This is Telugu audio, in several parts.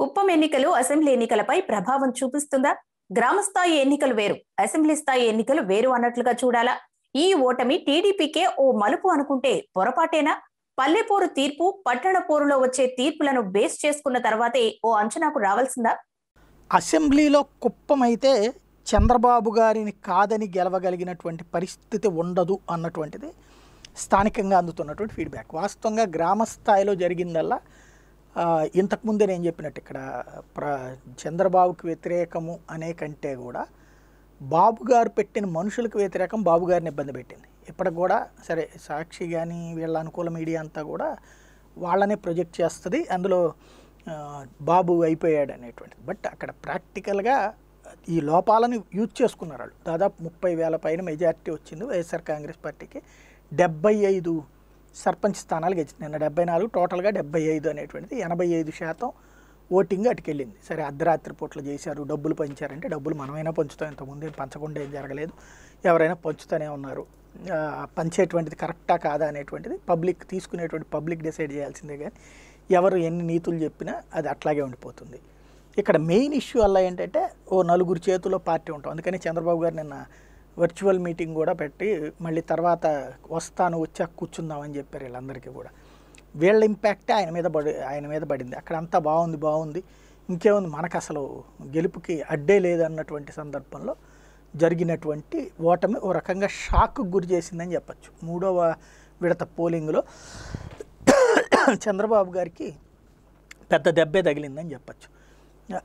కుప్పం ఎన్నికలు అసెంబ్లీ ఎన్నికలపై ప్రభావం చూపిస్తుందా గ్రామ స్థాయి ఎన్నికలు వేరు అసెంబ్లీ స్థాయి ఎన్నికలు వేరు అన్నట్లుగా చూడాలా ఈ ఓటమి టీడీపీకే ఓ మలుపు అనుకుంటే పొరపాటేనా పల్లెపోరు తీర్పు పట్టణ పోరులో వచ్చే తీర్పులను బేస్ చేసుకున్న తర్వాతే ఓ అంచనాకు రావాల్సిందా అసెంబ్లీలో కుప్పం అయితే చంద్రబాబు గారిని కాదని గెలవగలిగినటువంటి పరిస్థితి ఉండదు అన్నటువంటిది స్థానికంగా అందుతున్నటువంటి ఫీడ్బ్యాక్ వాస్తవంగా గ్రామ స్థాయిలో జరిగిందల్లా ఇంతకుముందే నేను చెప్పినట్టు ఇక్కడ ప్ర చంద్రబాబుకి వ్యతిరేకము అనే కంటే కూడా బాబు గారు పెట్టిన మనుషులకు వ్యతిరేకం బాబు గారిని ఇబ్బంది పెట్టింది ఇప్పటికి కూడా సరే సాక్షి కానీ వీళ్ళ అనుకూల మీడియా అంతా కూడా వాళ్ళనే ప్రొజెక్ట్ చేస్తుంది అందులో బాబు అయిపోయాడు అనేటువంటిది బట్ అక్కడ ప్రాక్టికల్గా ఈ లోపాలను యూజ్ చేసుకున్నారు వాళ్ళు దాదాపు ముప్పై వేల పైన మెజార్టీ వచ్చింది వైఎస్ఆర్ కాంగ్రెస్ పార్టీకి డెబ్బై ఐదు సర్పంచ్ స్థానాలు గెలిచింది నిన్న డెబ్బై నాలుగు టోటల్గా డెబ్బై ఐదు అనేటువంటిది ఎనభై ఐదు శాతం ఓటింగ్ అటుకెళ్ళింది సరే అర్ధరాత్రి పూట్లు చేశారు డబ్బులు పంచారంటే డబ్బులు మనమైనా పంచుతాం ఇంతకుముందు ఏం పంచకుండా ఏం జరగలేదు ఎవరైనా పంచుతూనే ఉన్నారు పంచేటువంటిది కరెక్టా కాదా అనేటువంటిది పబ్లిక్ తీసుకునేటువంటి పబ్లిక్ డిసైడ్ చేయాల్సిందే కానీ ఎవరు ఎన్ని నీతులు చెప్పినా అది అట్లాగే ఉండిపోతుంది ఇక్కడ మెయిన్ ఇష్యూ అలా ఏంటంటే ఓ నలుగురు చేతిలో పార్టీ ఉంటాం అందుకని చంద్రబాబు గారు నిన్న వర్చువల్ మీటింగ్ కూడా పెట్టి మళ్ళీ తర్వాత వస్తాను వచ్చాక కూర్చుందామని చెప్పారు వీళ్ళందరికీ కూడా వీళ్ళ ఇంపాక్టే ఆయన మీద పడి ఆయన మీద పడింది అక్కడ అంతా బాగుంది బాగుంది ఇంకేముంది మనకు అసలు గెలుపుకి అడ్డే లేదన్నటువంటి సందర్భంలో జరిగినటువంటి ఓటమి ఓ రకంగా షాక్కు గురి చేసిందని చెప్పచ్చు మూడవ విడత పోలింగ్లో చంద్రబాబు గారికి పెద్ద దెబ్బే తగిలిందని చెప్పచ్చు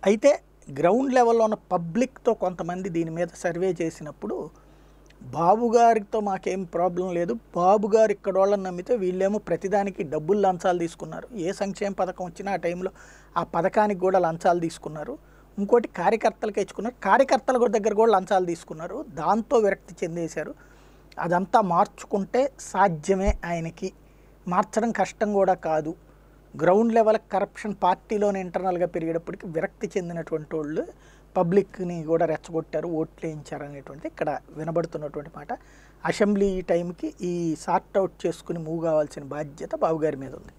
అయితే గ్రౌండ్ లెవెల్లో ఉన్న పబ్లిక్తో కొంతమంది దీని మీద సర్వే చేసినప్పుడు బాబుగారితో మాకేం ప్రాబ్లం లేదు బాబుగారు ఇక్కడ వాళ్ళని నమ్మితే వీళ్ళేమో ప్రతిదానికి డబ్బులు లంచాలు తీసుకున్నారు ఏ సంక్షేమ పథకం వచ్చినా ఆ టైంలో ఆ పథకానికి కూడా లంచాలు తీసుకున్నారు ఇంకోటి కార్యకర్తలకు ఇచ్చుకున్నారు కార్యకర్తల దగ్గర కూడా లంచాలు తీసుకున్నారు దాంతో విరక్తి చెందేశారు అదంతా మార్చుకుంటే సాధ్యమే ఆయనకి మార్చడం కష్టం కూడా కాదు గ్రౌండ్ లెవెల్ కరప్షన్ పార్టీలోనే ఇంటర్నల్గా పెరిగేటప్పటికి విరక్తి చెందినటువంటి వాళ్ళు పబ్లిక్ని కూడా రెచ్చగొట్టారు ఓట్లు వేయించారు అనేటువంటిది ఇక్కడ వినబడుతున్నటువంటి మాట అసెంబ్లీ ఈ టైంకి ఈ సార్ట్ అవుట్ చేసుకుని మూవ్ కావాల్సిన బాధ్యత బాబుగారి మీద ఉంది